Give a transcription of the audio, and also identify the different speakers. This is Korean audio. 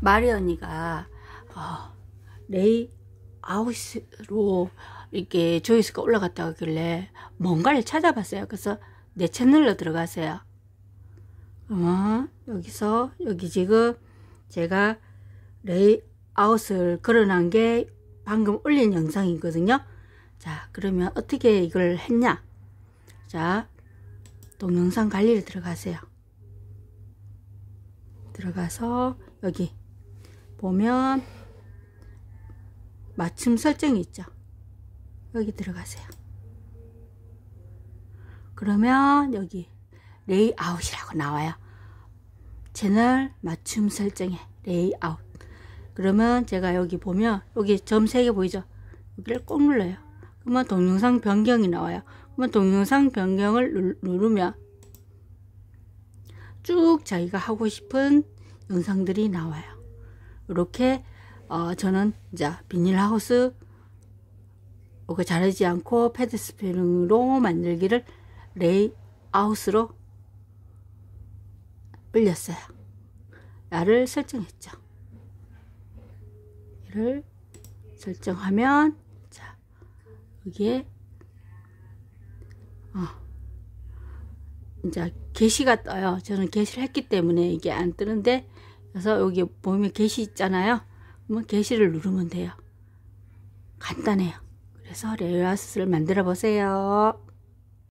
Speaker 1: 마리 언니가 어, 레이 아웃으로 이렇게 조회수가 올라갔다 고 하길래 뭔가를 찾아봤어요. 그래서 내 채널로 들어가세요. 어, 여기서 여기 지금 제가 레이아웃을 걸어놓은 게 방금 올린 영상이거든요. 자 그러면 어떻게 이걸 했냐 자 동영상 관리를 들어가세요. 들어가서 여기 보면 맞춤 설정이 있죠. 여기 들어가세요. 그러면 여기 레이아웃이라고 나와요. 채널 맞춤 설정에 레이아웃. 그러면 제가 여기 보면 여기 점 3개 보이죠? 여기를 꼭 눌러요. 그러면 동영상 변경이 나와요. 그러면 동영상 변경을 누르면 쭉 자기가 하고 싶은 영상들이 나와요. 이렇게 어, 저는 이제 비닐하우스 이렇 자르지 않고 패드 스피링으로 만들기를 레이아웃으로 불렸어요. 야를 설정했죠. 얘를 설정하면 자 이게 어, 이제 게시가 떠요. 저는 게시를 했기 때문에 이게 안 뜨는데 그래서 여기 보면 게시 있잖아요. 그러면 개시를 누르면 돼요. 간단해요. 그래서 레이아스를 만들어 보세요.